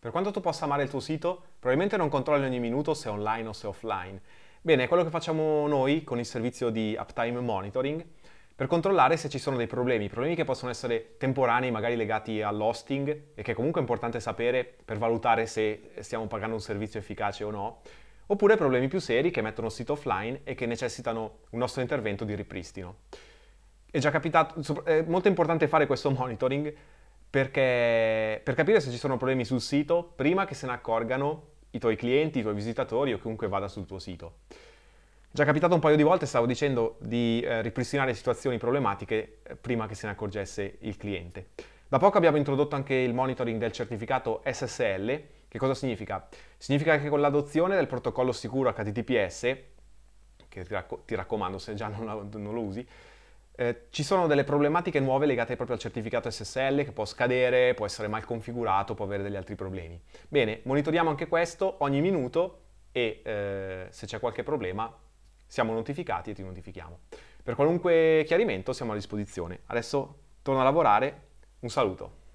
Per quanto tu possa amare il tuo sito, probabilmente non controlli ogni minuto se è online o se è offline. Bene, è quello che facciamo noi con il servizio di Uptime Monitoring per controllare se ci sono dei problemi, problemi che possono essere temporanei, magari legati all'hosting e che comunque è importante sapere per valutare se stiamo pagando un servizio efficace o no, oppure problemi più seri che mettono il sito offline e che necessitano un nostro intervento di ripristino. È già capitato, è molto importante fare questo monitoring perché per capire se ci sono problemi sul sito prima che se ne accorgano i tuoi clienti, i tuoi visitatori o chiunque vada sul tuo sito. Già capitato un paio di volte, stavo dicendo, di eh, ripristinare situazioni problematiche eh, prima che se ne accorgesse il cliente. Da poco abbiamo introdotto anche il monitoring del certificato SSL. Che cosa significa? Significa che con l'adozione del protocollo sicuro HTTPS, che ti, racco- ti raccomando se già non, la, non lo usi, eh, ci sono delle problematiche nuove legate proprio al certificato SSL che può scadere, può essere mal configurato, può avere degli altri problemi. Bene, monitoriamo anche questo ogni minuto e eh, se c'è qualche problema siamo notificati e ti notifichiamo. Per qualunque chiarimento siamo a disposizione. Adesso torno a lavorare, un saluto.